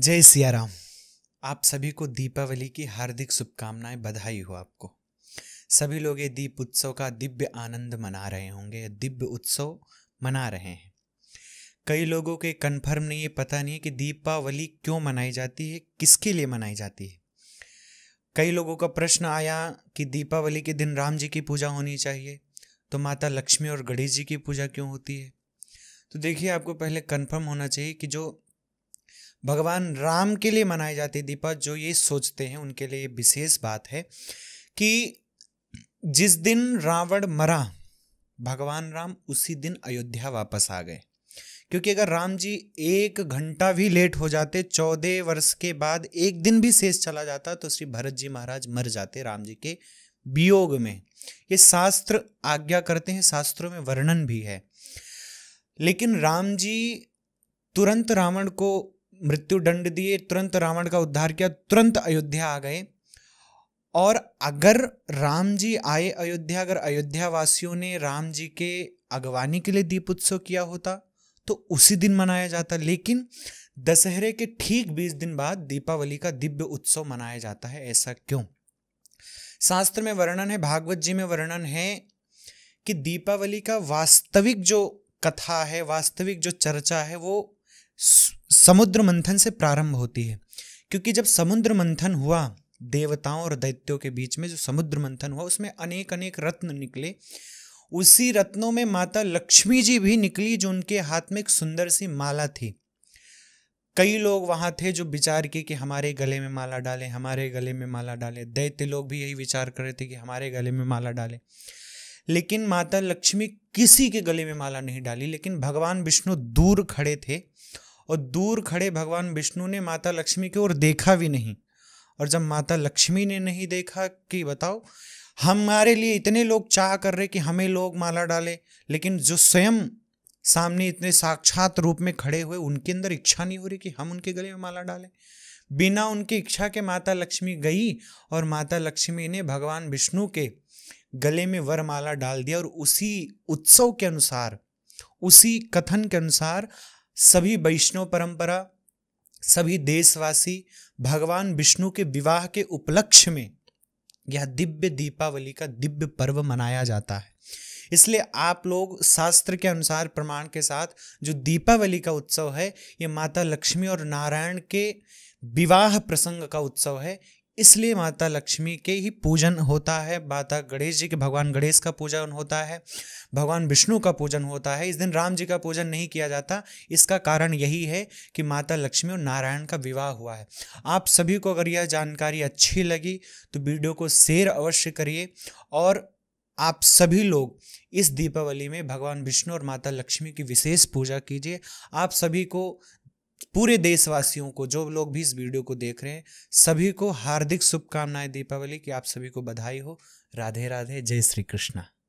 जय सियाराम आप सभी को दीपावली की हार्दिक शुभकामनाएं बधाई हो आपको सभी लोग ये दीप उत्सव का दिव्य आनंद मना रहे होंगे दिव्य उत्सव मना रहे हैं कई लोगों के कन्फर्म नहीं ये पता नहीं है कि दीपावली क्यों मनाई जाती है किसके लिए मनाई जाती है कई लोगों का प्रश्न आया कि दीपावली के दिन राम जी की पूजा होनी चाहिए तो माता लक्ष्मी और गणेश जी की पूजा क्यों होती है तो देखिए आपको पहले कन्फर्म होना चाहिए कि जो भगवान राम के लिए मनाई जाती दीपा जो ये सोचते हैं उनके लिए विशेष बात है कि जिस दिन रावण मरा भगवान राम उसी दिन अयोध्या वापस आ गए क्योंकि अगर राम जी एक घंटा भी लेट हो जाते चौदह वर्ष के बाद एक दिन भी शेष चला जाता तो श्री भरत जी महाराज मर जाते राम जी के वियोग में ये शास्त्र आज्ञा करते हैं शास्त्रों में वर्णन भी है लेकिन राम जी तुरंत रावण को मृत्यु दंड दिए तुरंत रावण का उद्धार किया तुरंत अयोध्या आ गए और अगर राम जी आए अयोध्या अगर अयोध्या वासियों ने राम जी के अगवानी के लिए दीप उत्सव किया होता तो उसी दिन मनाया जाता लेकिन दशहरे के ठीक बीस दिन बाद दीपावली का दिव्य उत्सव मनाया जाता है ऐसा क्यों शास्त्र में वर्णन है भागवत जी में वर्णन है कि दीपावली का वास्तविक जो कथा है वास्तविक जो चर्चा है वो समुद्र मंथन से प्रारंभ होती है क्योंकि जब समुद्र मंथन हुआ देवताओं और दैत्यों के बीच में जो समुद्र मंथन हुआ उसमें अनेक अनेक रत्न निकले उसी रत्नों में माता लक्ष्मी जी भी निकली जो उनके हाथ में एक सुंदर सी माला थी कई लोग वहां थे जो विचार किए कि हमारे गले में माला डालें हमारे गले में माला डालें दैत्य लोग भी यही विचार कर रहे थे कि हमारे गले में माला डालें लेकिन माता लक्ष्मी किसी के गले में माला नहीं डाली लेकिन भगवान विष्णु दूर खड़े थे और दूर खड़े भगवान विष्णु ने माता लक्ष्मी की ओर देखा भी नहीं और जब माता लक्ष्मी ने नहीं देखा कि बताओ हमारे लिए इतने लोग चाह कर रहे कि हमें लोग माला डाले लेकिन जो स्वयं सामने इतने साक्षात रूप में खड़े हुए उनके अंदर इच्छा नहीं हो रही कि हम उनके गले में माला डालें बिना उनकी इच्छा के माता लक्ष्मी गई और माता लक्ष्मी ने भगवान विष्णु के गले में वरमाला डाल दिया और उसी उत्सव के अनुसार उसी कथन के अनुसार सभी वैष्णव परंपरा सभी देशवासी भगवान विष्णु के विवाह के उपलक्ष्य में यह दिव्य दीपावली का दिव्य पर्व मनाया जाता है इसलिए आप लोग शास्त्र के अनुसार प्रमाण के साथ जो दीपावली का उत्सव है ये माता लक्ष्मी और नारायण के विवाह प्रसंग का उत्सव है इसलिए माता लक्ष्मी के ही पूजन होता है माता गणेश जी के भगवान गणेश का पूजन होता है भगवान विष्णु का पूजन होता है इस दिन राम जी का पूजन नहीं किया जाता इसका कारण यही है कि माता लक्ष्मी और नारायण का विवाह हुआ है आप सभी को अगर यह जानकारी अच्छी लगी तो वीडियो को शेयर अवश्य करिए और आप सभी लोग इस दीपावली में भगवान विष्णु और माता लक्ष्मी की विशेष पूजा कीजिए आप सभी को पूरे देशवासियों को जो लोग भी इस वीडियो को देख रहे हैं सभी को हार्दिक शुभकामनाएं दीपावली की आप सभी को बधाई हो राधे राधे जय श्री कृष्णा